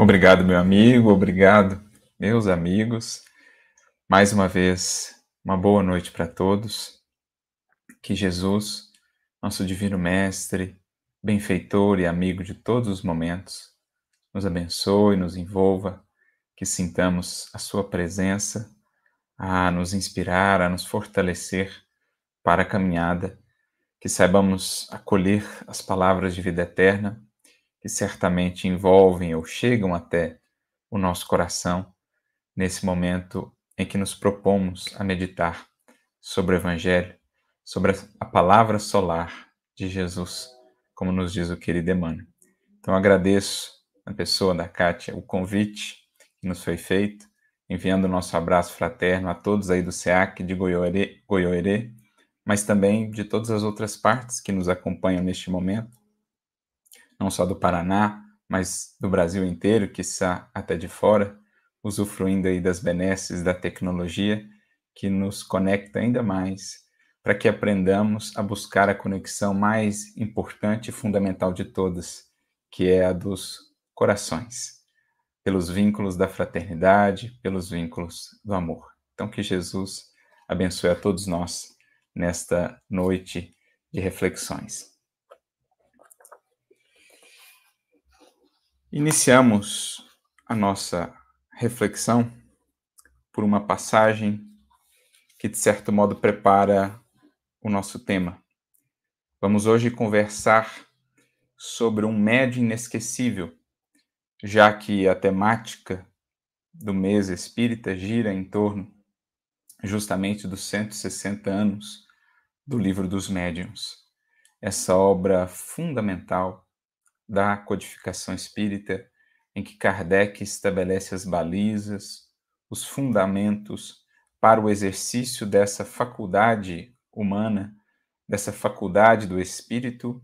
Obrigado, meu amigo, obrigado, meus amigos. Mais uma vez, uma boa noite para todos. Que Jesus, nosso divino mestre, benfeitor e amigo de todos os momentos, nos abençoe, nos envolva, que sintamos a sua presença a nos inspirar, a nos fortalecer para a caminhada, que saibamos acolher as palavras de vida eterna que certamente envolvem ou chegam até o nosso coração nesse momento em que nos propomos a meditar sobre o Evangelho, sobre a palavra solar de Jesus, como nos diz o querido Emmanuel. Então agradeço a pessoa da Kátia o convite que nos foi feito, enviando o nosso abraço fraterno a todos aí do SEAC de Goiôerê, mas também de todas as outras partes que nos acompanham neste momento, não só do Paraná, mas do Brasil inteiro, que está até de fora, usufruindo aí das benesses da tecnologia que nos conecta ainda mais para que aprendamos a buscar a conexão mais importante e fundamental de todas, que é a dos corações, pelos vínculos da fraternidade, pelos vínculos do amor. Então que Jesus abençoe a todos nós nesta noite de reflexões. Iniciamos a nossa reflexão por uma passagem que, de certo modo, prepara o nosso tema. Vamos hoje conversar sobre um médio inesquecível, já que a temática do mês espírita gira em torno justamente dos 160 anos do Livro dos Médiuns, essa obra fundamental da codificação espírita, em que Kardec estabelece as balizas, os fundamentos para o exercício dessa faculdade humana, dessa faculdade do espírito,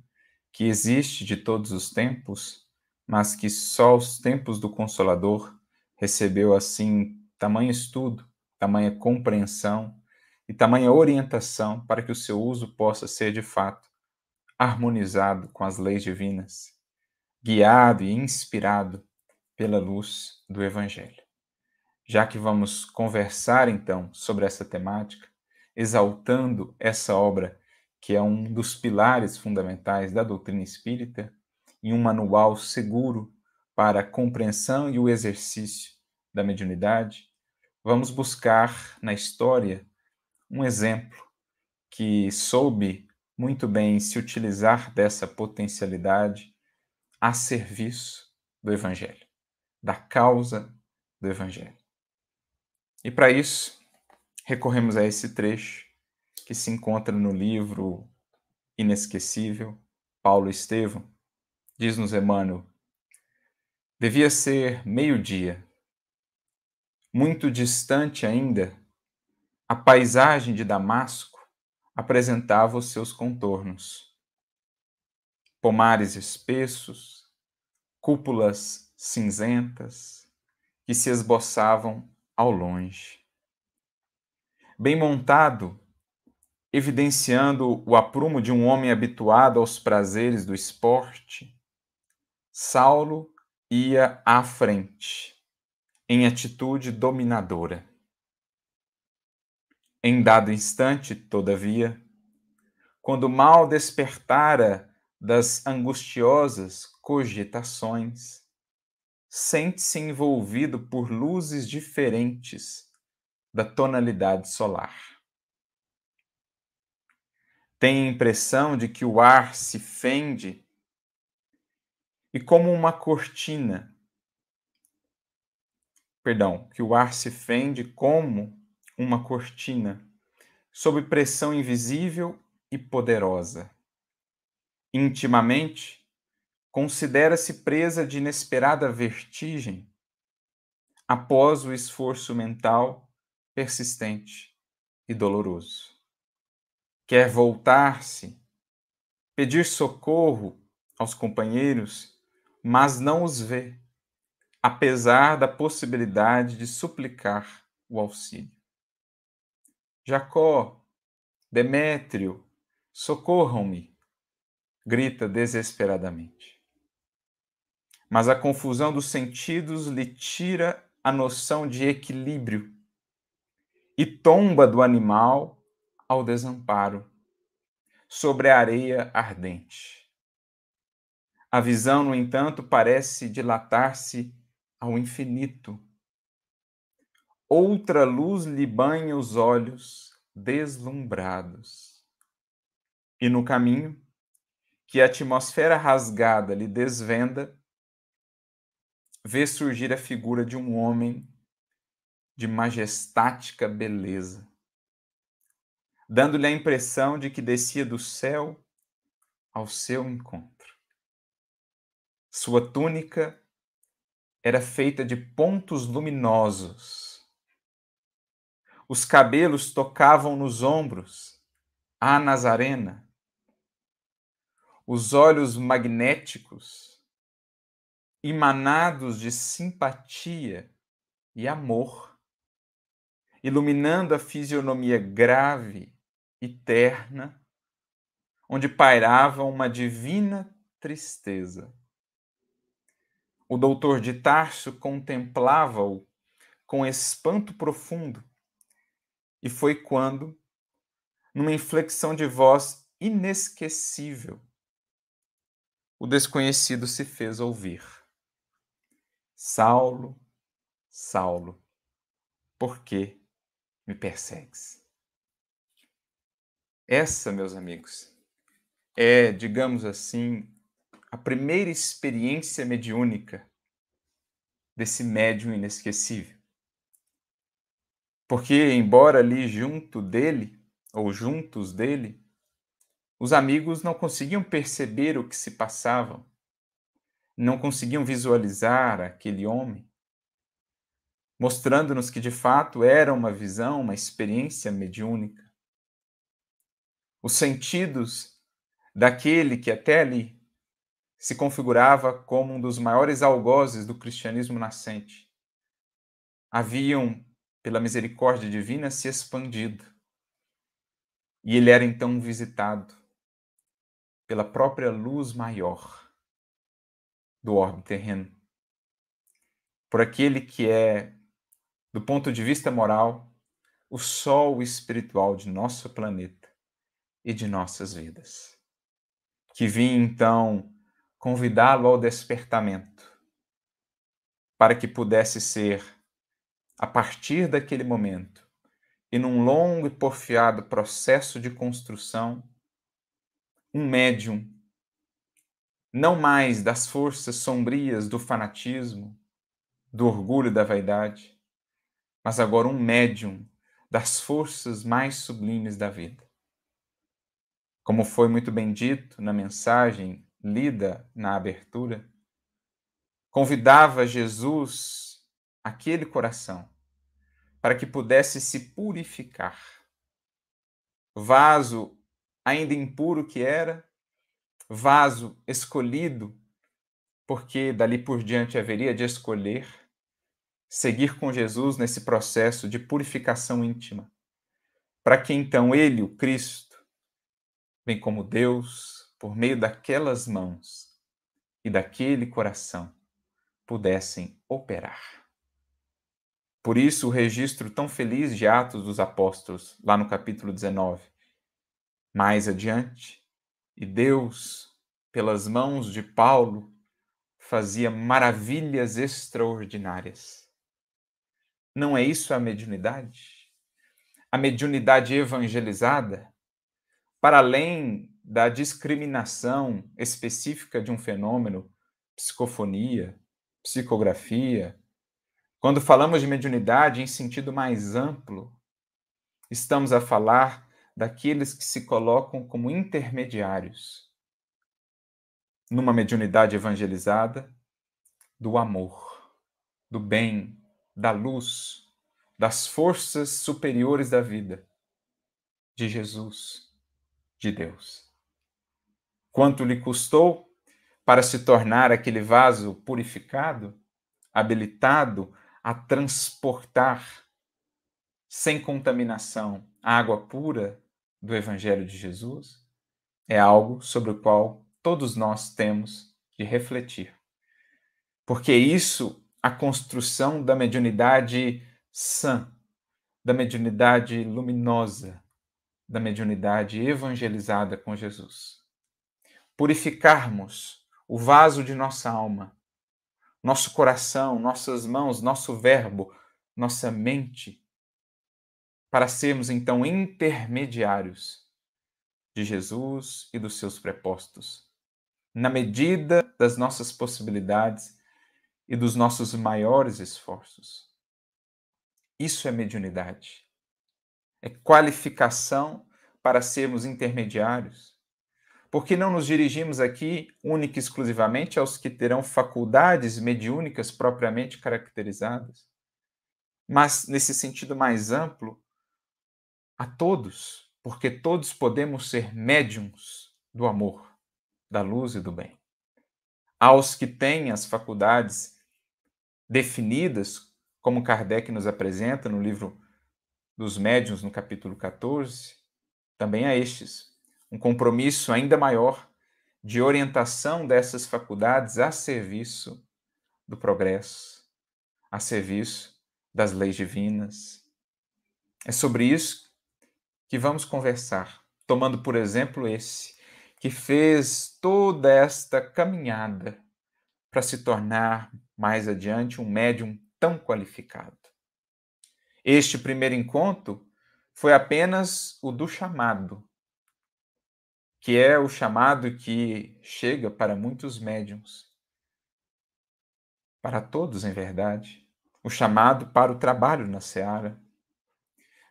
que existe de todos os tempos, mas que só os tempos do Consolador recebeu assim tamanho estudo, tamanha compreensão e tamanha orientação para que o seu uso possa ser de fato harmonizado com as leis divinas guiado e inspirado pela luz do Evangelho. Já que vamos conversar então sobre essa temática, exaltando essa obra que é um dos pilares fundamentais da doutrina espírita e um manual seguro para a compreensão e o exercício da mediunidade, vamos buscar na história um exemplo que soube muito bem se utilizar dessa potencialidade a serviço do Evangelho, da causa do Evangelho. E para isso, recorremos a esse trecho que se encontra no livro inesquecível, Paulo Estevam, Diz-nos Emmanuel: devia ser meio-dia. Muito distante ainda, a paisagem de Damasco apresentava os seus contornos pomares espessos, cúpulas cinzentas que se esboçavam ao longe. Bem montado, evidenciando o aprumo de um homem habituado aos prazeres do esporte, Saulo ia à frente, em atitude dominadora. Em dado instante, todavia, quando mal despertara das angustiosas cogitações. Sente-se envolvido por luzes diferentes da tonalidade solar. Tem a impressão de que o ar se fende e, como uma cortina, perdão, que o ar se fende como uma cortina, sob pressão invisível e poderosa intimamente, considera-se presa de inesperada vertigem após o esforço mental persistente e doloroso. Quer voltar-se, pedir socorro aos companheiros, mas não os vê, apesar da possibilidade de suplicar o auxílio. Jacó, Demétrio, socorram-me grita desesperadamente. Mas a confusão dos sentidos lhe tira a noção de equilíbrio e tomba do animal ao desamparo, sobre a areia ardente. A visão, no entanto, parece dilatar-se ao infinito. Outra luz lhe banha os olhos, deslumbrados. E no caminho, que a atmosfera rasgada lhe desvenda, vê surgir a figura de um homem de majestática beleza, dando-lhe a impressão de que descia do céu ao seu encontro. Sua túnica era feita de pontos luminosos. Os cabelos tocavam nos ombros. A ah, Nazarena os olhos magnéticos, emanados de simpatia e amor, iluminando a fisionomia grave e terna, onde pairava uma divina tristeza. O doutor de Tarso contemplava-o com espanto profundo, e foi quando, numa inflexão de voz inesquecível, o desconhecido se fez ouvir. Saulo, Saulo, por que me persegues? Essa, meus amigos, é, digamos assim, a primeira experiência mediúnica desse médium inesquecível. Porque, embora ali junto dele, ou juntos dele, os amigos não conseguiam perceber o que se passava, não conseguiam visualizar aquele homem, mostrando-nos que de fato era uma visão, uma experiência mediúnica. Os sentidos daquele que até ali se configurava como um dos maiores algozes do cristianismo nascente haviam, pela misericórdia divina, se expandido. E ele era então visitado pela própria luz maior do orbe terreno, por aquele que é, do ponto de vista moral, o sol espiritual de nosso planeta e de nossas vidas. Que vim então convidá-lo ao despertamento, para que pudesse ser, a partir daquele momento, e num longo e porfiado processo de construção, um médium, não mais das forças sombrias do fanatismo, do orgulho e da vaidade, mas agora um médium das forças mais sublimes da vida. Como foi muito bem dito na mensagem lida na abertura, convidava Jesus aquele coração para que pudesse se purificar, vaso ainda impuro que era, vaso escolhido, porque dali por diante haveria de escolher seguir com Jesus nesse processo de purificação íntima, para que então ele, o Cristo, bem como Deus, por meio daquelas mãos e daquele coração, pudessem operar. Por isso, o registro tão feliz de Atos dos Apóstolos, lá no capítulo 19, mais adiante, e Deus, pelas mãos de Paulo, fazia maravilhas extraordinárias. Não é isso a mediunidade? A mediunidade evangelizada, para além da discriminação específica de um fenômeno, psicofonia, psicografia, quando falamos de mediunidade em sentido mais amplo, estamos a falar daqueles que se colocam como intermediários numa mediunidade evangelizada do amor, do bem, da luz, das forças superiores da vida, de Jesus, de Deus. Quanto lhe custou para se tornar aquele vaso purificado, habilitado a transportar sem contaminação a água pura do Evangelho de Jesus é algo sobre o qual todos nós temos de refletir. Porque isso, a construção da mediunidade sã, da mediunidade luminosa, da mediunidade evangelizada com Jesus. Purificarmos o vaso de nossa alma, nosso coração, nossas mãos, nosso verbo, nossa mente para sermos então intermediários de Jesus e dos seus prepostos, na medida das nossas possibilidades e dos nossos maiores esforços. Isso é mediunidade. É qualificação para sermos intermediários. Porque não nos dirigimos aqui única e exclusivamente aos que terão faculdades mediúnicas propriamente caracterizadas, mas nesse sentido mais amplo, a todos, porque todos podemos ser médiums do amor, da luz e do bem. Aos que têm as faculdades definidas, como Kardec nos apresenta no livro dos Médiuns, no capítulo 14, também a estes, um compromisso ainda maior de orientação dessas faculdades a serviço do progresso, a serviço das leis divinas. É sobre isso que vamos conversar, tomando por exemplo esse que fez toda esta caminhada para se tornar mais adiante um médium tão qualificado. Este primeiro encontro foi apenas o do chamado, que é o chamado que chega para muitos médiums. Para todos, em verdade, o chamado para o trabalho na seara,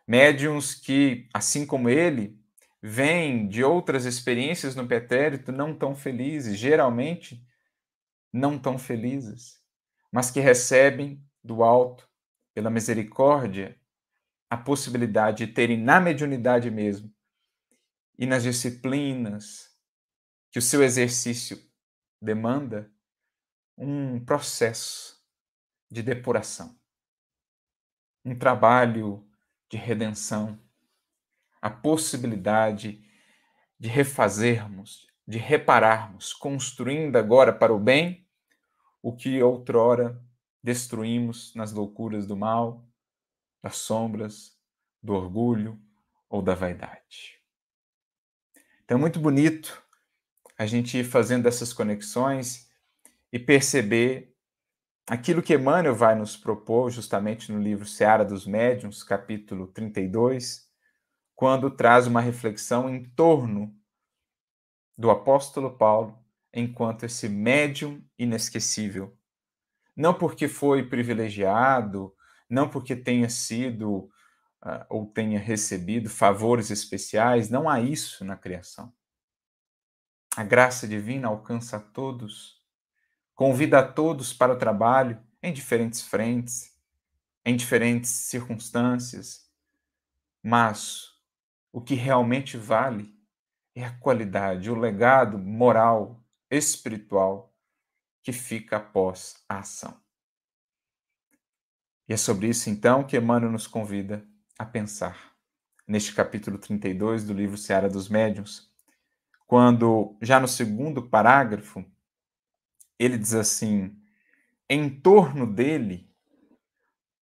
médiums que, assim como ele, vêm de outras experiências no pretérito não tão felizes, geralmente não tão felizes, mas que recebem do alto, pela misericórdia, a possibilidade de terem na mediunidade mesmo e nas disciplinas que o seu exercício demanda um processo de depuração, um trabalho de redenção, a possibilidade de refazermos, de repararmos, construindo agora para o bem o que outrora destruímos nas loucuras do mal, das sombras, do orgulho ou da vaidade. Então é muito bonito a gente ir fazendo essas conexões e perceber aquilo que Emmanuel vai nos propor justamente no livro Seara dos Médiuns, capítulo 32, quando traz uma reflexão em torno do apóstolo Paulo enquanto esse médium inesquecível. Não porque foi privilegiado, não porque tenha sido ah, ou tenha recebido favores especiais, não há isso na criação. A graça divina alcança a todos convida a todos para o trabalho em diferentes frentes, em diferentes circunstâncias, mas o que realmente vale é a qualidade, o legado moral, espiritual que fica após a ação. E é sobre isso então que Emmanuel nos convida a pensar. Neste capítulo 32 do livro Seara dos Médiuns, quando já no segundo parágrafo ele diz assim: em torno dele,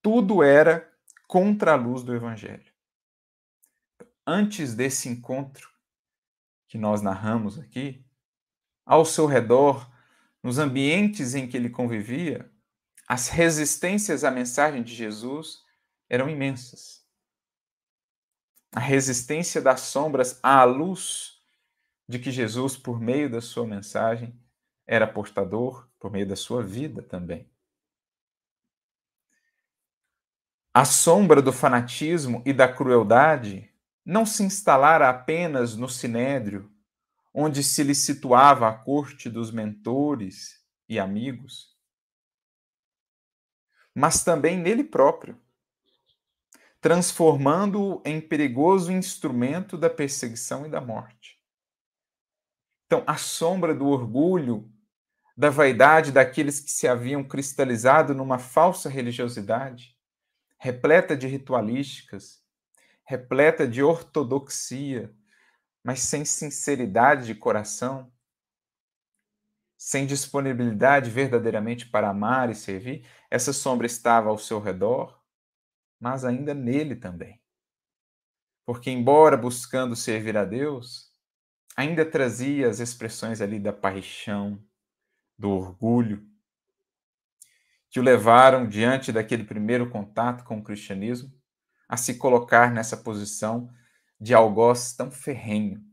tudo era contra a luz do Evangelho. Antes desse encontro que nós narramos aqui, ao seu redor, nos ambientes em que ele convivia, as resistências à mensagem de Jesus eram imensas. A resistência das sombras à luz de que Jesus, por meio da sua mensagem, era portador por meio da sua vida também. A sombra do fanatismo e da crueldade não se instalara apenas no sinédrio, onde se lhe situava a corte dos mentores e amigos, mas também nele próprio, transformando-o em perigoso instrumento da perseguição e da morte. Então, a sombra do orgulho, da vaidade daqueles que se haviam cristalizado numa falsa religiosidade, repleta de ritualísticas, repleta de ortodoxia, mas sem sinceridade de coração, sem disponibilidade verdadeiramente para amar e servir, essa sombra estava ao seu redor, mas ainda nele também. Porque, embora buscando servir a Deus, ainda trazia as expressões ali da paixão, do orgulho, que o levaram, diante daquele primeiro contato com o cristianismo, a se colocar nessa posição de algoz tão ferrenho,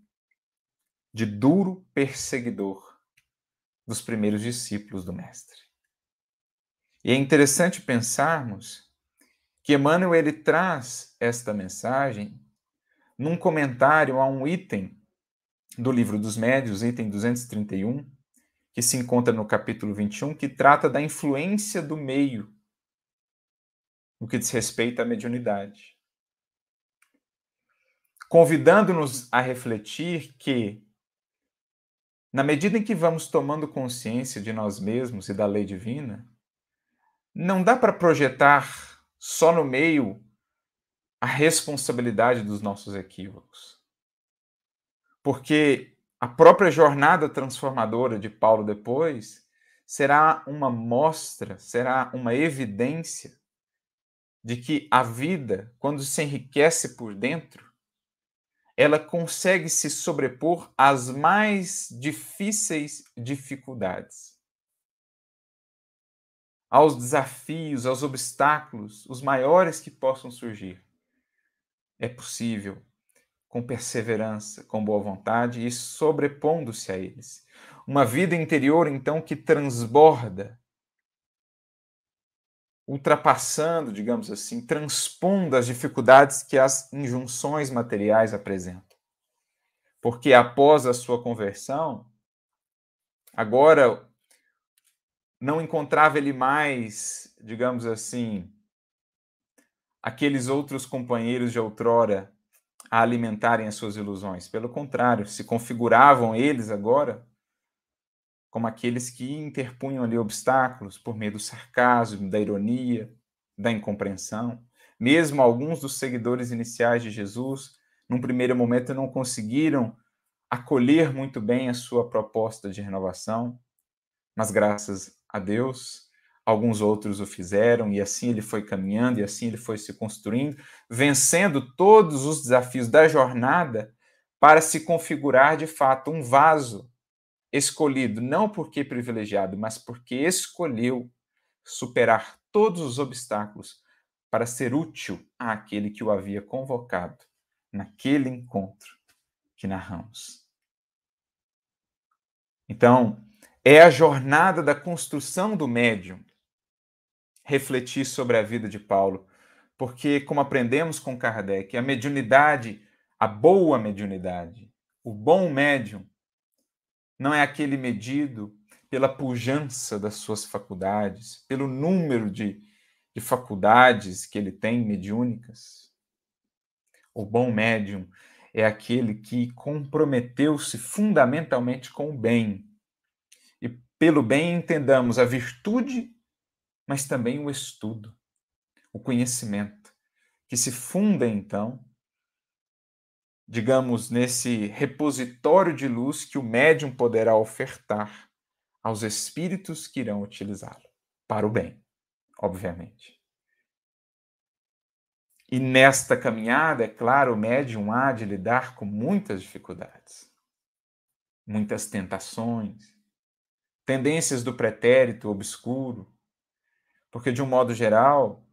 de duro perseguidor dos primeiros discípulos do Mestre. E é interessante pensarmos que Emmanuel ele traz esta mensagem num comentário a um item do Livro dos Médios, item 231, que se encontra no capítulo 21, que trata da influência do meio no que diz respeito à mediunidade. Convidando-nos a refletir que, na medida em que vamos tomando consciência de nós mesmos e da lei divina, não dá para projetar só no meio a responsabilidade dos nossos equívocos porque a própria jornada transformadora de Paulo depois será uma mostra, será uma evidência de que a vida, quando se enriquece por dentro, ela consegue se sobrepor às mais difíceis dificuldades. Aos desafios, aos obstáculos, os maiores que possam surgir. É possível com perseverança, com boa vontade e sobrepondo-se a eles. Uma vida interior, então, que transborda, ultrapassando, digamos assim, transpondo as dificuldades que as injunções materiais apresentam. Porque após a sua conversão, agora não encontrava ele mais, digamos assim, aqueles outros companheiros de outrora a alimentarem as suas ilusões. Pelo contrário, se configuravam eles agora como aqueles que interpunham ali obstáculos por meio do sarcasmo, da ironia, da incompreensão. Mesmo alguns dos seguidores iniciais de Jesus, num primeiro momento, não conseguiram acolher muito bem a sua proposta de renovação, mas graças a Deus, alguns outros o fizeram, e assim ele foi caminhando, e assim ele foi se construindo, vencendo todos os desafios da jornada para se configurar de fato um vaso escolhido, não porque privilegiado, mas porque escolheu superar todos os obstáculos para ser útil àquele que o havia convocado naquele encontro que narramos. Então, é a jornada da construção do médium refletir sobre a vida de Paulo, porque, como aprendemos com Kardec, a mediunidade, a boa mediunidade, o bom médium, não é aquele medido pela pujança das suas faculdades, pelo número de, de faculdades que ele tem mediúnicas. O bom médium é aquele que comprometeu-se fundamentalmente com o bem. E pelo bem entendamos a virtude mas também o estudo, o conhecimento, que se funda então, digamos, nesse repositório de luz que o médium poderá ofertar aos espíritos que irão utilizá-lo, para o bem, obviamente. E nesta caminhada, é claro, o médium há de lidar com muitas dificuldades, muitas tentações, tendências do pretérito obscuro, porque, de um modo geral,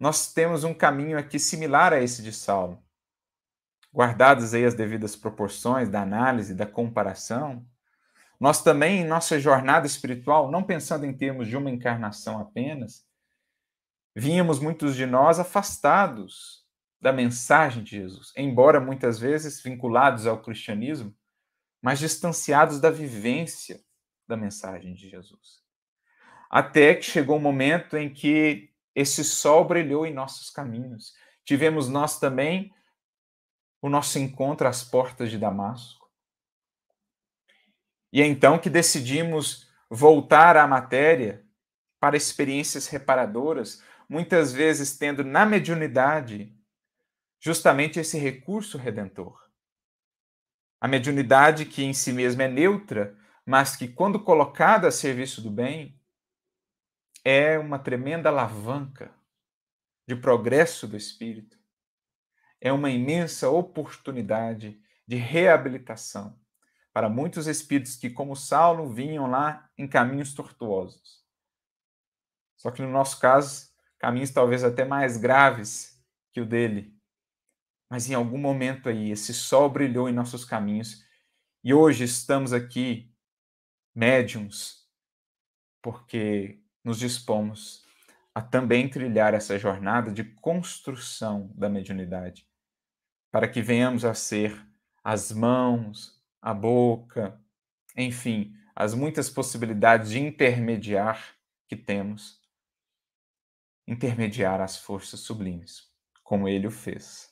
nós temos um caminho aqui similar a esse de Saulo. Guardadas aí as devidas proporções da análise, da comparação, nós também, em nossa jornada espiritual, não pensando em termos de uma encarnação apenas, vínhamos muitos de nós afastados da mensagem de Jesus, embora muitas vezes vinculados ao cristianismo, mas distanciados da vivência da mensagem de Jesus até que chegou o um momento em que esse sol brilhou em nossos caminhos. Tivemos nós também o nosso encontro às portas de Damasco. E é então que decidimos voltar à matéria para experiências reparadoras, muitas vezes tendo na mediunidade justamente esse recurso redentor. A mediunidade que em si mesma é neutra, mas que quando colocada a serviço do bem, é uma tremenda alavanca de progresso do espírito. É uma imensa oportunidade de reabilitação para muitos espíritos que, como Saulo, vinham lá em caminhos tortuosos. Só que no nosso caso, caminhos talvez até mais graves que o dele. Mas em algum momento aí, esse sol brilhou em nossos caminhos e hoje estamos aqui, médiums, porque nos dispomos a também trilhar essa jornada de construção da mediunidade, para que venhamos a ser as mãos, a boca, enfim, as muitas possibilidades de intermediar que temos, intermediar as forças sublimes, como ele o fez.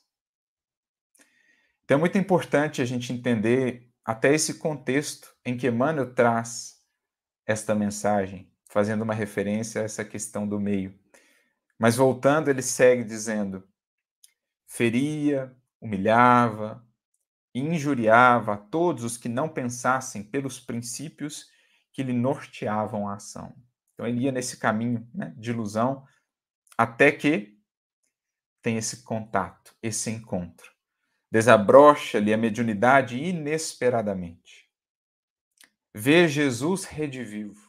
Então é muito importante a gente entender até esse contexto em que Emmanuel traz esta mensagem fazendo uma referência a essa questão do meio. Mas voltando, ele segue dizendo: feria, humilhava injuriava a todos os que não pensassem pelos princípios que lhe norteavam a ação. Então ele ia nesse caminho né, de ilusão até que tem esse contato, esse encontro. Desabrocha-lhe a mediunidade inesperadamente. Vê Jesus redivivo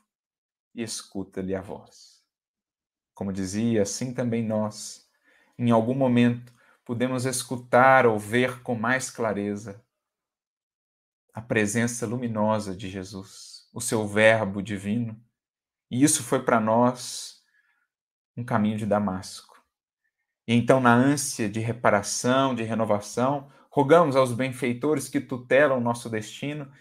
e escuta-lhe a voz. Como dizia, assim também nós, em algum momento, podemos escutar ou ver com mais clareza a presença luminosa de Jesus, o seu Verbo divino. E isso foi para nós um caminho de Damasco. E então, na ânsia de reparação, de renovação, rogamos aos benfeitores que tutelam nosso destino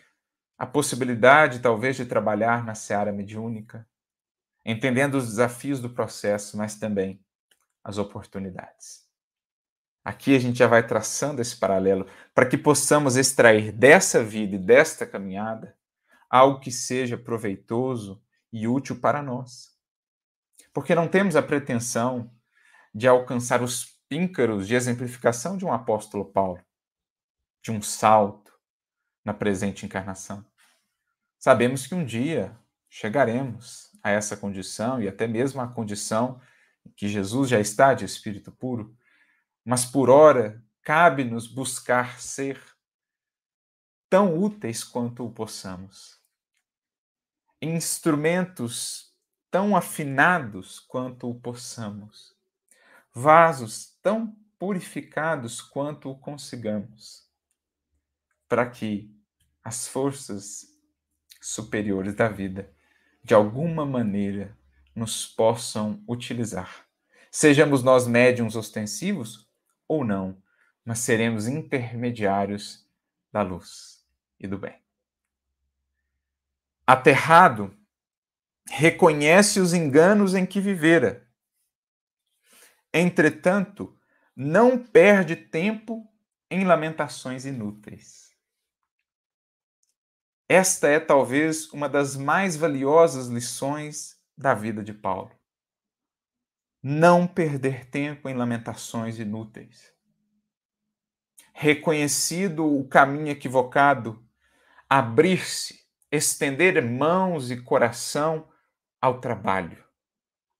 a possibilidade, talvez, de trabalhar na seara mediúnica, entendendo os desafios do processo, mas também as oportunidades. Aqui a gente já vai traçando esse paralelo para que possamos extrair dessa vida e desta caminhada algo que seja proveitoso e útil para nós. Porque não temos a pretensão de alcançar os píncaros de exemplificação de um apóstolo Paulo, de um Saulo, na presente encarnação. Sabemos que um dia chegaremos a essa condição e até mesmo à condição que Jesus já está de espírito puro, mas por ora cabe-nos buscar ser tão úteis quanto o possamos, instrumentos tão afinados quanto o possamos, vasos tão purificados quanto o consigamos, para que as forças superiores da vida, de alguma maneira, nos possam utilizar. Sejamos nós médiums ostensivos ou não, mas seremos intermediários da luz e do bem. Aterrado, reconhece os enganos em que vivera. Entretanto, não perde tempo em lamentações inúteis. Esta é talvez uma das mais valiosas lições da vida de Paulo. Não perder tempo em lamentações inúteis. Reconhecido o caminho equivocado, abrir-se, estender mãos e coração ao trabalho,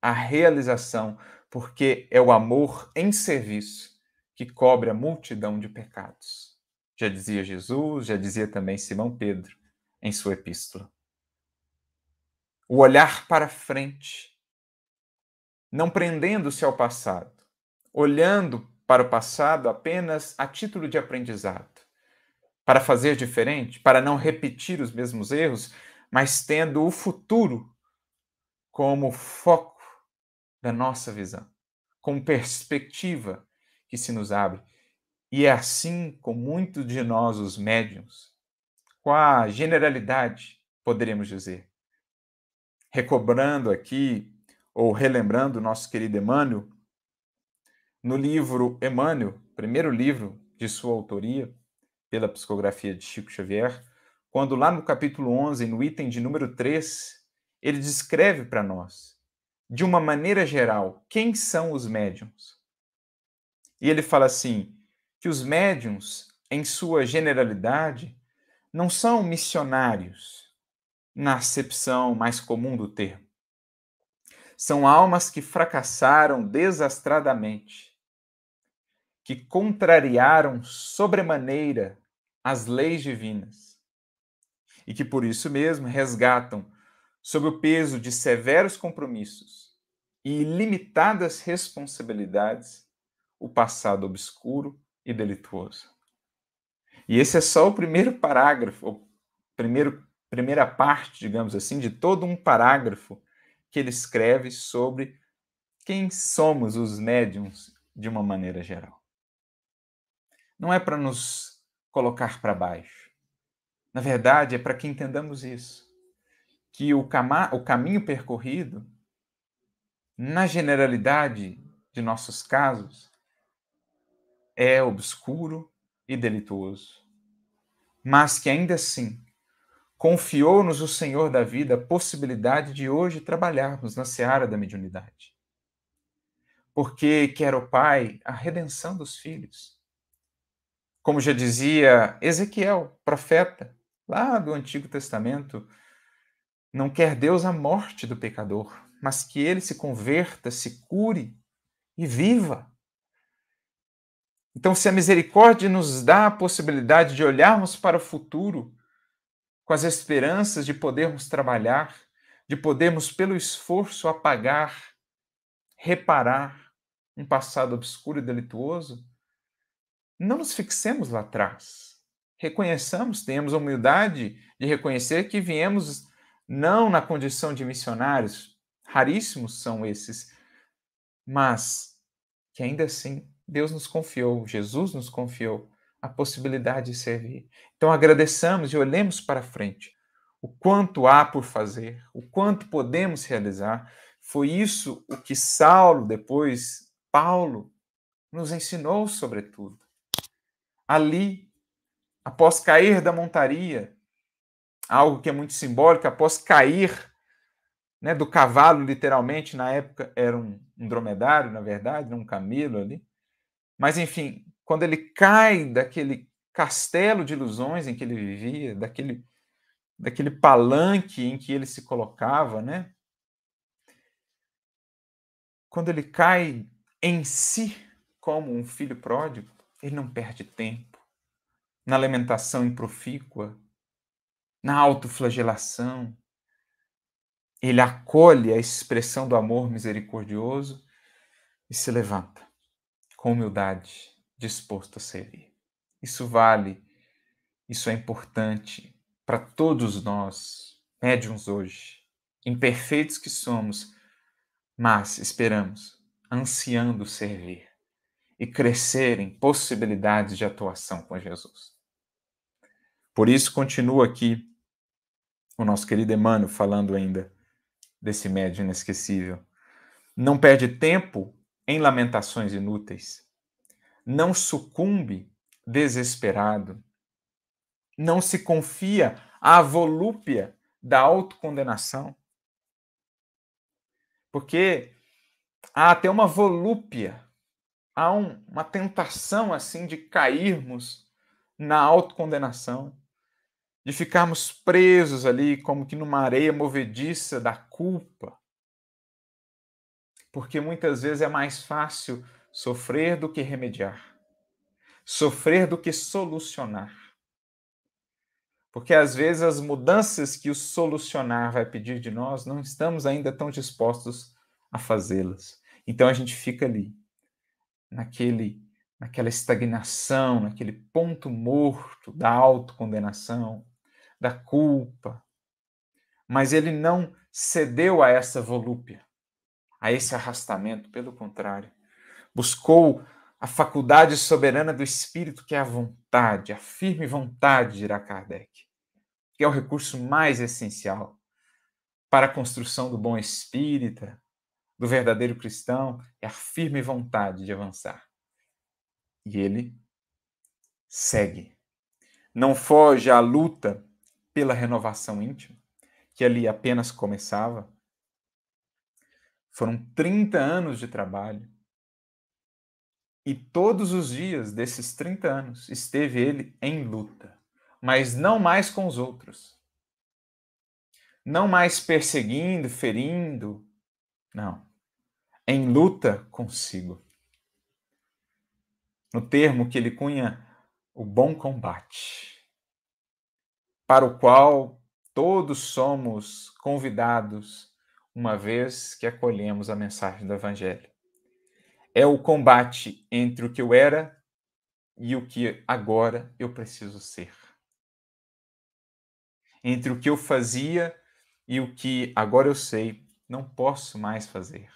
à realização, porque é o amor em serviço que cobre a multidão de pecados. Já dizia Jesus, já dizia também Simão Pedro em sua epístola. O olhar para frente, não prendendo-se ao passado, olhando para o passado apenas a título de aprendizado, para fazer diferente, para não repetir os mesmos erros, mas tendo o futuro como foco da nossa visão, como perspectiva que se nos abre. E é assim com muitos de nós, os médiums, com a generalidade, poderíamos dizer. Recobrando aqui, ou relembrando o nosso querido Emmanuel, no livro Emmanuel, primeiro livro de sua autoria, pela psicografia de Chico Xavier, quando lá no capítulo 11, no item de número 3, ele descreve para nós, de uma maneira geral, quem são os médiums. E ele fala assim: que os médiums, em sua generalidade, não são missionários na acepção mais comum do termo. São almas que fracassaram desastradamente, que contrariaram sobremaneira as leis divinas e que por isso mesmo resgatam, sob o peso de severos compromissos e ilimitadas responsabilidades, o passado obscuro e delituoso. E esse é só o primeiro parágrafo, o primeiro, primeira parte, digamos assim, de todo um parágrafo que ele escreve sobre quem somos os médiums de uma maneira geral. Não é para nos colocar para baixo. Na verdade, é para que entendamos isso. Que o, cama, o caminho percorrido, na generalidade de nossos casos, é obscuro, e delituoso. Mas que ainda assim confiou-nos o Senhor da vida a possibilidade de hoje trabalharmos na seara da mediunidade. Porque quer o Pai a redenção dos filhos. Como já dizia Ezequiel, profeta, lá do Antigo Testamento, não quer Deus a morte do pecador, mas que ele se converta, se cure e viva então, se a misericórdia nos dá a possibilidade de olharmos para o futuro com as esperanças de podermos trabalhar, de podermos, pelo esforço, apagar, reparar um passado obscuro e delituoso, não nos fixemos lá atrás. Reconheçamos, tenhamos a humildade de reconhecer que viemos não na condição de missionários, raríssimos são esses, mas que ainda assim Deus nos confiou, Jesus nos confiou a possibilidade de servir. Então agradeçamos e olhemos para frente. O quanto há por fazer, o quanto podemos realizar. Foi isso o que Saulo, depois Paulo, nos ensinou, sobre tudo. Ali, após cair da montaria, algo que é muito simbólico, após cair né, do cavalo, literalmente, na época era um, um dromedário, na verdade, um camelo ali. Mas, enfim, quando ele cai daquele castelo de ilusões em que ele vivia, daquele, daquele palanque em que ele se colocava, né? Quando ele cai em si como um filho pródigo, ele não perde tempo na lamentação improfícua, na autoflagelação. Ele acolhe a expressão do amor misericordioso e se levanta com humildade, disposto a servir. Isso vale, isso é importante para todos nós, médiums hoje, imperfeitos que somos, mas esperamos, ansiando servir e crescer em possibilidades de atuação com Jesus. Por isso, continua aqui o nosso querido Emmanuel falando ainda desse médium inesquecível. Não perde tempo em lamentações inúteis. Não sucumbe desesperado. Não se confia à volúpia da autocondenação. Porque há até uma volúpia, há um, uma tentação assim de cairmos na autocondenação, de ficarmos presos ali como que numa areia movediça da culpa, porque muitas vezes é mais fácil sofrer do que remediar, sofrer do que solucionar. Porque às vezes as mudanças que o solucionar vai pedir de nós, não estamos ainda tão dispostos a fazê-las. Então a gente fica ali, naquele, naquela estagnação, naquele ponto morto da autocondenação, da culpa. Mas ele não cedeu a essa volúpia a esse arrastamento, pelo contrário, buscou a faculdade soberana do espírito, que é a vontade, a firme vontade, dirá Kardec, que é o recurso mais essencial para a construção do bom espírita, do verdadeiro cristão, é a firme vontade de avançar. E ele segue. Não foge à luta pela renovação íntima, que ali apenas começava, foram 30 anos de trabalho. E todos os dias desses 30 anos esteve ele em luta, mas não mais com os outros. Não mais perseguindo, ferindo. Não. Em luta consigo. No termo que ele cunha, o bom combate, para o qual todos somos convidados uma vez que acolhemos a mensagem do Evangelho. É o combate entre o que eu era e o que agora eu preciso ser. Entre o que eu fazia e o que agora eu sei não posso mais fazer.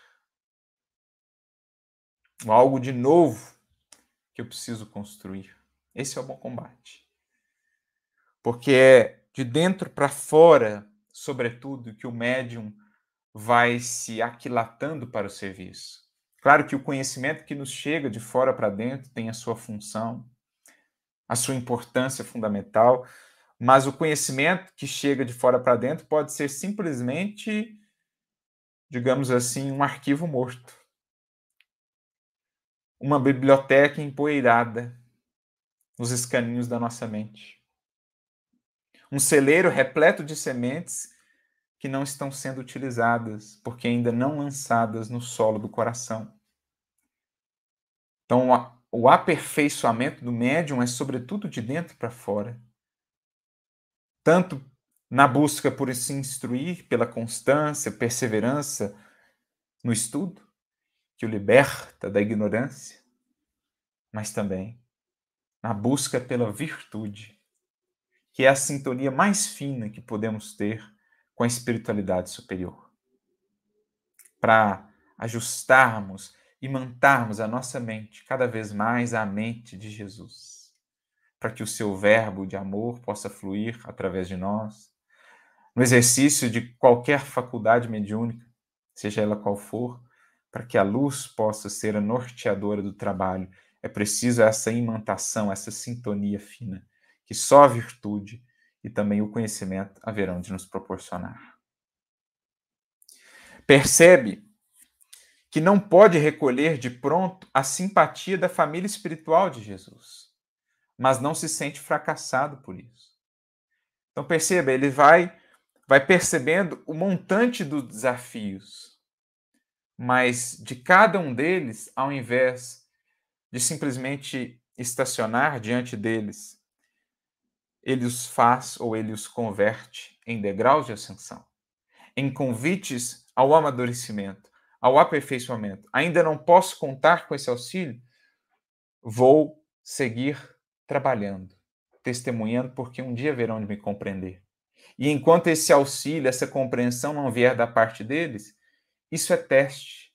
Algo de novo que eu preciso construir. Esse é o bom combate. Porque é de dentro para fora, sobretudo, que o médium vai se aquilatando para o serviço. Claro que o conhecimento que nos chega de fora para dentro tem a sua função, a sua importância fundamental, mas o conhecimento que chega de fora para dentro pode ser simplesmente, digamos assim, um arquivo morto. Uma biblioteca empoeirada nos escaninhos da nossa mente. Um celeiro repleto de sementes que não estão sendo utilizadas, porque ainda não lançadas no solo do coração. Então, o aperfeiçoamento do médium é sobretudo de dentro para fora. Tanto na busca por se instruir, pela constância, perseverança no estudo, que o liberta da ignorância, mas também na busca pela virtude, que é a sintonia mais fina que podemos ter com a espiritualidade superior. Para ajustarmos e mantarmos a nossa mente cada vez mais à mente de Jesus, para que o seu verbo de amor possa fluir através de nós, no exercício de qualquer faculdade mediúnica, seja ela qual for, para que a luz possa ser a norteadora do trabalho, é preciso essa imantação, essa sintonia fina, que só a virtude e também o conhecimento haverão de nos proporcionar. Percebe que não pode recolher de pronto a simpatia da família espiritual de Jesus, mas não se sente fracassado por isso. Então perceba, ele vai vai percebendo o montante dos desafios, mas de cada um deles, ao invés de simplesmente estacionar diante deles ele os faz ou ele os converte em degraus de ascensão, em convites ao amadurecimento, ao aperfeiçoamento. Ainda não posso contar com esse auxílio, vou seguir trabalhando, testemunhando, porque um dia verão de me compreender. E enquanto esse auxílio, essa compreensão não vier da parte deles, isso é teste,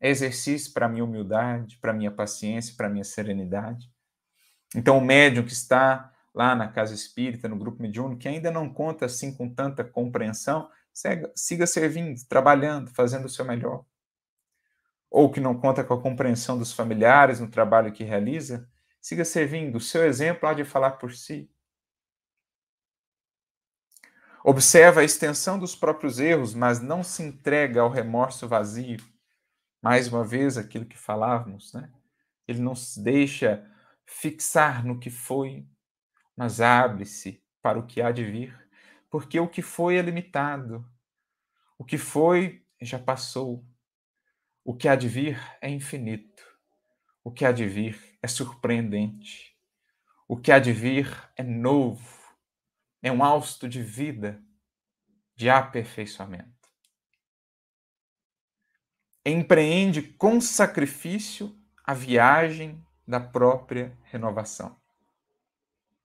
é exercício para minha humildade, para minha paciência, para minha serenidade. Então, o médium que está lá na Casa Espírita, no Grupo Mediúnico, que ainda não conta assim com tanta compreensão, siga servindo, trabalhando, fazendo o seu melhor. Ou que não conta com a compreensão dos familiares no trabalho que realiza, siga servindo, o seu exemplo há de falar por si. Observa a extensão dos próprios erros, mas não se entrega ao remorso vazio. Mais uma vez, aquilo que falávamos, né? Ele não se deixa fixar no que foi, mas abre-se para o que há de vir, porque o que foi é limitado, o que foi já passou, o que há de vir é infinito, o que há de vir é surpreendente, o que há de vir é novo, é um hausto de vida, de aperfeiçoamento. Empreende com sacrifício a viagem da própria renovação.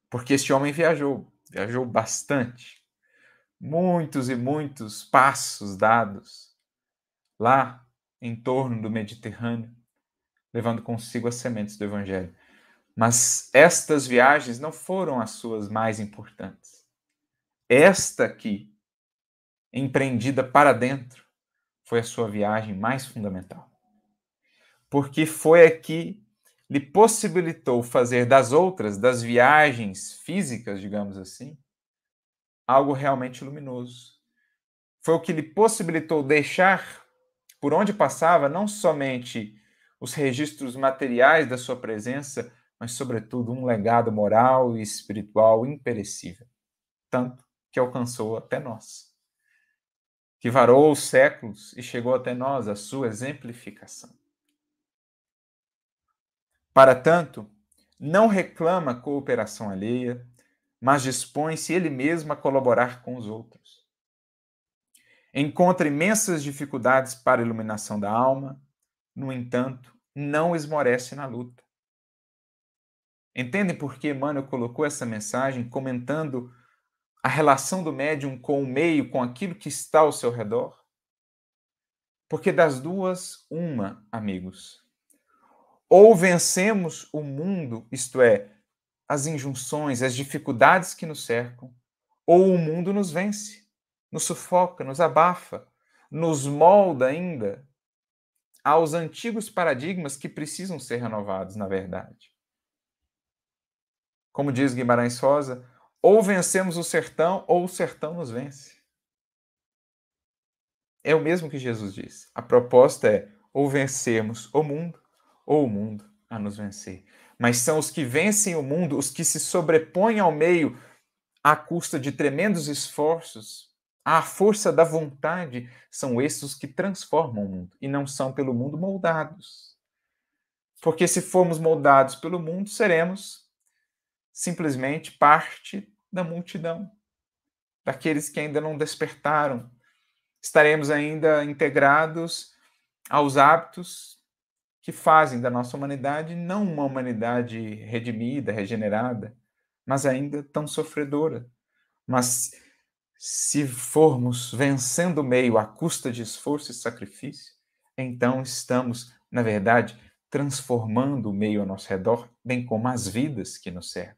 Porque este homem viajou, viajou bastante. Muitos e muitos passos dados lá em torno do Mediterrâneo, levando consigo as sementes do Evangelho. Mas estas viagens não foram as suas mais importantes. Esta aqui, empreendida para dentro, foi a sua viagem mais fundamental. Porque foi aqui lhe possibilitou fazer das outras, das viagens físicas, digamos assim, algo realmente luminoso. Foi o que lhe possibilitou deixar por onde passava não somente os registros materiais da sua presença, mas, sobretudo, um legado moral e espiritual imperecível, tanto que alcançou até nós, que varou os séculos e chegou até nós a sua exemplificação. Para tanto, não reclama cooperação alheia, mas dispõe-se ele mesmo a colaborar com os outros. Encontra imensas dificuldades para a iluminação da alma, no entanto, não esmorece na luta. Entendem por que Emmanuel colocou essa mensagem comentando a relação do médium com o meio, com aquilo que está ao seu redor? Porque das duas, uma, amigos. Ou vencemos o mundo, isto é, as injunções, as dificuldades que nos cercam, ou o mundo nos vence, nos sufoca, nos abafa, nos molda ainda aos antigos paradigmas que precisam ser renovados, na verdade. Como diz Guimarães Rosa, ou vencemos o sertão ou o sertão nos vence. É o mesmo que Jesus disse. A proposta é ou vencermos o mundo ou o mundo a nos vencer. Mas são os que vencem o mundo, os que se sobrepõem ao meio à custa de tremendos esforços, à força da vontade, são esses os que transformam o mundo e não são pelo mundo moldados. Porque se formos moldados pelo mundo, seremos simplesmente parte da multidão, daqueles que ainda não despertaram. Estaremos ainda integrados aos hábitos que fazem da nossa humanidade não uma humanidade redimida, regenerada, mas ainda tão sofredora. Mas se formos vencendo o meio à custa de esforço e sacrifício, então estamos, na verdade, transformando o meio ao nosso redor, bem como as vidas que nos cercam.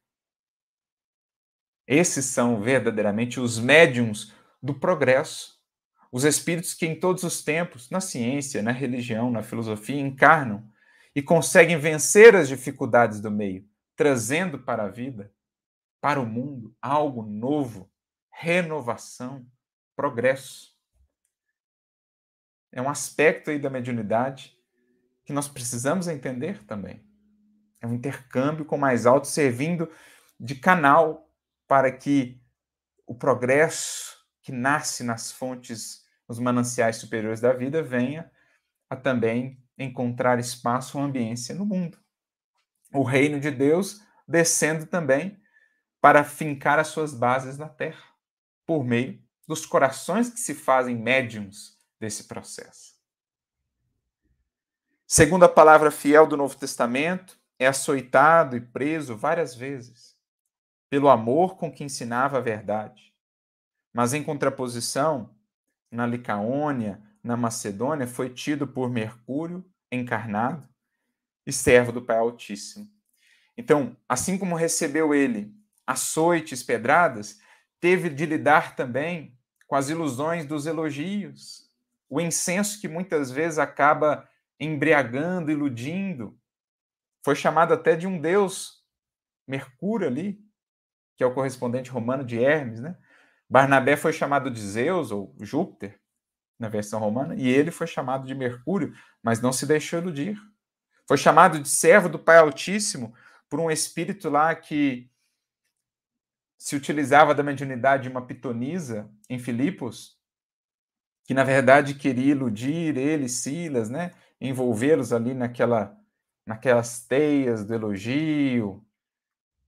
Esses são verdadeiramente os médiums do progresso os espíritos que em todos os tempos, na ciência, na religião, na filosofia, encarnam e conseguem vencer as dificuldades do meio, trazendo para a vida, para o mundo, algo novo, renovação, progresso. É um aspecto aí da mediunidade que nós precisamos entender também. É um intercâmbio com mais alto servindo de canal para que o progresso que nasce nas fontes, nos mananciais superiores da vida, venha a também encontrar espaço ou ambiência no mundo. O reino de Deus descendo também para fincar as suas bases na terra, por meio dos corações que se fazem médiums desse processo. Segundo a palavra fiel do Novo Testamento, é açoitado e preso várias vezes pelo amor com que ensinava a verdade mas em contraposição, na Licaônia, na Macedônia, foi tido por Mercúrio encarnado e servo do Pai Altíssimo. Então, assim como recebeu ele açoites, pedradas, teve de lidar também com as ilusões dos elogios, o incenso que muitas vezes acaba embriagando, iludindo. Foi chamado até de um deus, Mercúrio ali, que é o correspondente romano de Hermes, né? Barnabé foi chamado de Zeus ou Júpiter, na versão romana, e ele foi chamado de Mercúrio, mas não se deixou iludir. Foi chamado de servo do Pai Altíssimo por um espírito lá que se utilizava da mediunidade de uma pitonisa em Filipos, que na verdade queria iludir ele, Silas, né? envolvê-los ali naquela, naquelas teias do elogio.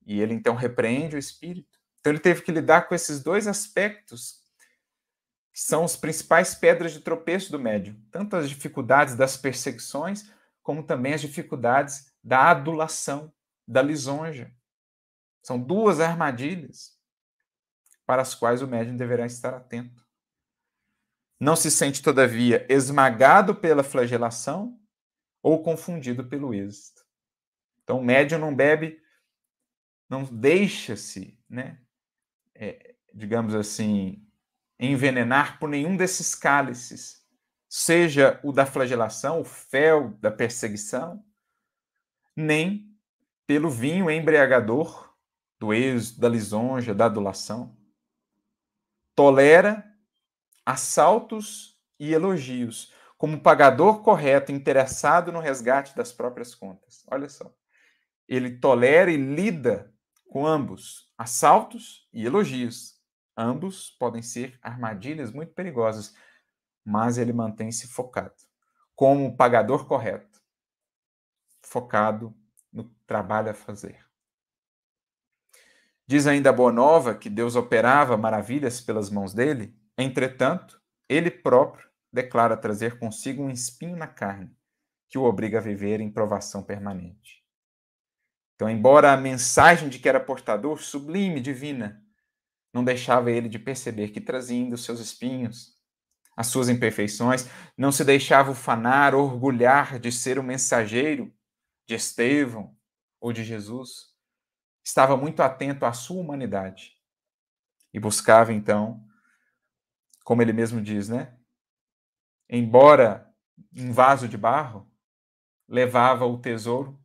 E ele então repreende o espírito. Então ele teve que lidar com esses dois aspectos que são os principais pedras de tropeço do médium, tanto as dificuldades das perseguições, como também as dificuldades da adulação, da lisonja. São duas armadilhas para as quais o médium deverá estar atento. Não se sente, todavia, esmagado pela flagelação ou confundido pelo êxito. Então, o médium não bebe, não deixa-se né, é, digamos assim, envenenar por nenhum desses cálices, seja o da flagelação, o fel da perseguição, nem pelo vinho embriagador do êxito, da lisonja, da adulação. Tolera assaltos e elogios, como pagador correto interessado no resgate das próprias contas. Olha só. Ele tolera e lida com ambos, Assaltos e elogios, ambos podem ser armadilhas muito perigosas, mas ele mantém-se focado, como o pagador correto, focado no trabalho a fazer. Diz ainda a Boa Nova que Deus operava maravilhas pelas mãos dele, entretanto, ele próprio declara trazer consigo um espinho na carne, que o obriga a viver em provação permanente. Então, embora a mensagem de que era portador sublime, divina, não deixava ele de perceber que trazendo seus espinhos, as suas imperfeições, não se deixava ufanar, orgulhar de ser o mensageiro de Estevão ou de Jesus. Estava muito atento à sua humanidade e buscava então, como ele mesmo diz, né? Embora um vaso de barro, levava o tesouro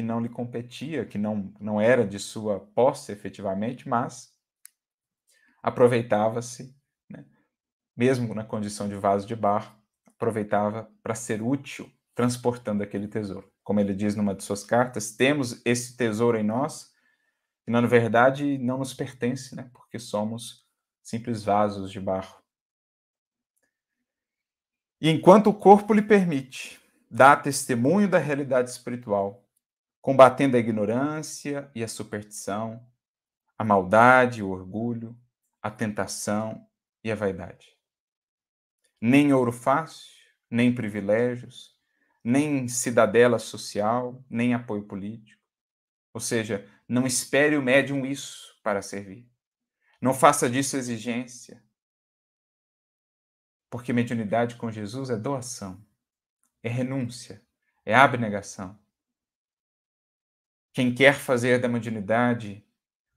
que não lhe competia, que não, não era de sua posse efetivamente, mas aproveitava-se, né? mesmo na condição de vaso de barro, aproveitava para ser útil, transportando aquele tesouro. Como ele diz numa de suas cartas, temos esse tesouro em nós, que na verdade não nos pertence, né? porque somos simples vasos de barro. E enquanto o corpo lhe permite, dá testemunho da realidade espiritual, combatendo a ignorância e a superstição, a maldade, o orgulho, a tentação e a vaidade. Nem ouro fácil, nem privilégios, nem cidadela social, nem apoio político. Ou seja, não espere o médium isso para servir. Não faça disso exigência. Porque mediunidade com Jesus é doação, é renúncia, é abnegação quem quer fazer da mediunidade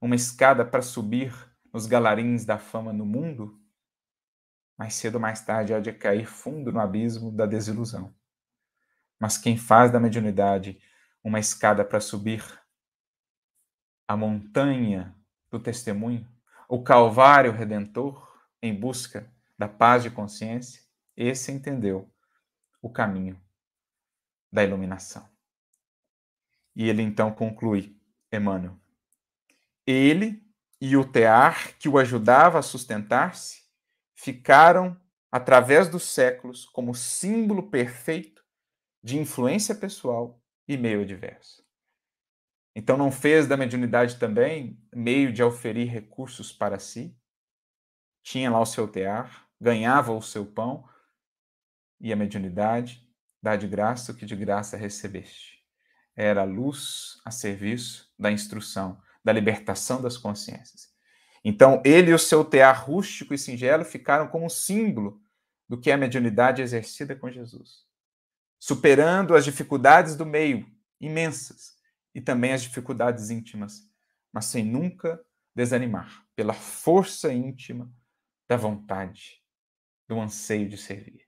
uma escada para subir nos galarins da fama no mundo, mais cedo ou mais tarde há de cair fundo no abismo da desilusão. Mas quem faz da mediunidade uma escada para subir a montanha do testemunho, o calvário redentor em busca da paz de consciência, esse entendeu o caminho da iluminação. E ele então conclui, Emmanuel. Ele e o tear que o ajudava a sustentar-se ficaram, através dos séculos, como símbolo perfeito de influência pessoal e meio adverso. Então, não fez da mediunidade também meio de auferir recursos para si? Tinha lá o seu tear, ganhava o seu pão, e a mediunidade dá de graça o que de graça recebeste era luz a serviço da instrução, da libertação das consciências. Então, ele e o seu tear rústico e singelo ficaram como um símbolo do que é a mediunidade exercida com Jesus, superando as dificuldades do meio, imensas, e também as dificuldades íntimas, mas sem nunca desanimar pela força íntima da vontade, do anseio de servir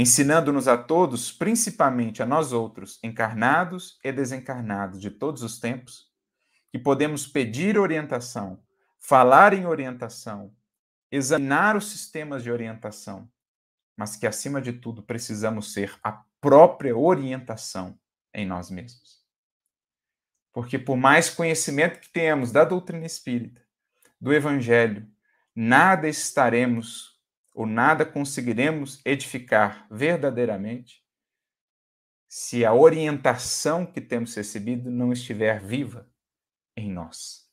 ensinando-nos a todos, principalmente a nós outros, encarnados e desencarnados de todos os tempos, que podemos pedir orientação, falar em orientação, examinar os sistemas de orientação, mas que, acima de tudo, precisamos ser a própria orientação em nós mesmos. Porque, por mais conhecimento que tenhamos da doutrina espírita, do evangelho, nada estaremos ou nada conseguiremos edificar verdadeiramente se a orientação que temos recebido não estiver viva em nós.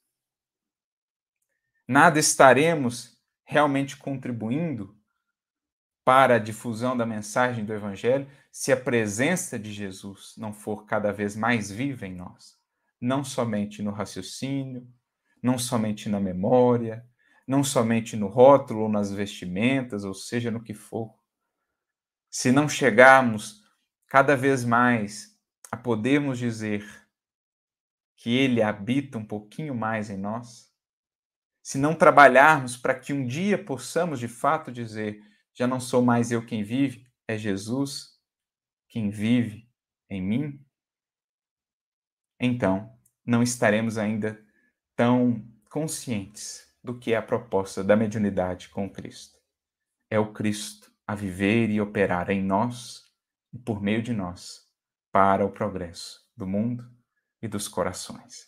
Nada estaremos realmente contribuindo para a difusão da mensagem do Evangelho se a presença de Jesus não for cada vez mais viva em nós, não somente no raciocínio, não somente na memória, não somente no rótulo, ou nas vestimentas, ou seja no que for. Se não chegarmos cada vez mais a podermos dizer que Ele habita um pouquinho mais em nós, se não trabalharmos para que um dia possamos de fato dizer: já não sou mais eu quem vive, é Jesus quem vive em mim, então não estaremos ainda tão conscientes do que é a proposta da mediunidade com Cristo. É o Cristo a viver e operar em nós e por meio de nós para o progresso do mundo e dos corações.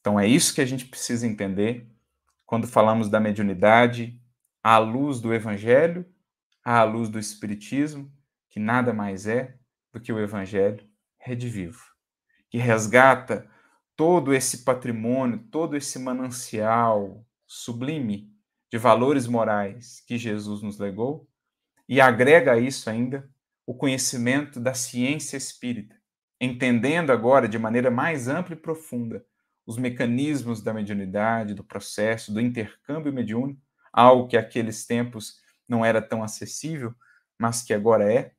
Então é isso que a gente precisa entender quando falamos da mediunidade à luz do evangelho, à luz do espiritismo, que nada mais é do que o evangelho redivivo, que resgata todo esse patrimônio, todo esse manancial sublime de valores morais que Jesus nos legou e agrega a isso ainda o conhecimento da ciência espírita, entendendo agora de maneira mais ampla e profunda os mecanismos da mediunidade, do processo, do intercâmbio mediúnico, algo que aqueles tempos não era tão acessível, mas que agora é,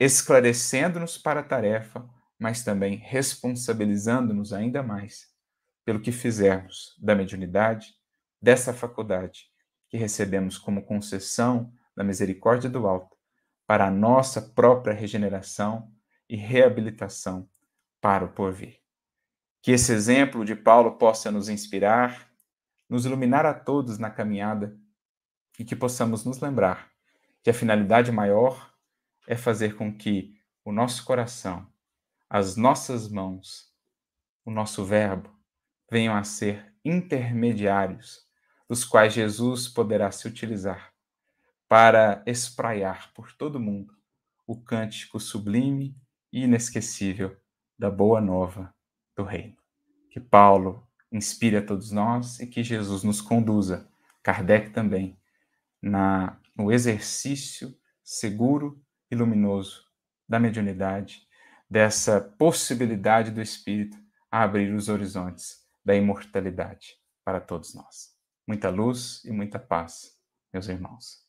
esclarecendo-nos para a tarefa, mas também responsabilizando-nos ainda mais pelo que fizermos da mediunidade dessa faculdade que recebemos como concessão da misericórdia do alto para a nossa própria regeneração e reabilitação para o porvir. Que esse exemplo de Paulo possa nos inspirar, nos iluminar a todos na caminhada e que possamos nos lembrar que a finalidade maior é fazer com que o nosso coração, as nossas mãos, o nosso verbo venham a ser intermediários dos quais Jesus poderá se utilizar para espraiar por todo mundo o cântico sublime e inesquecível da boa nova do reino. Que Paulo inspire a todos nós e que Jesus nos conduza, Kardec também, na no exercício seguro e luminoso da mediunidade, dessa possibilidade do espírito a abrir os horizontes da imortalidade para todos nós muita luz e muita paz, meus irmãos.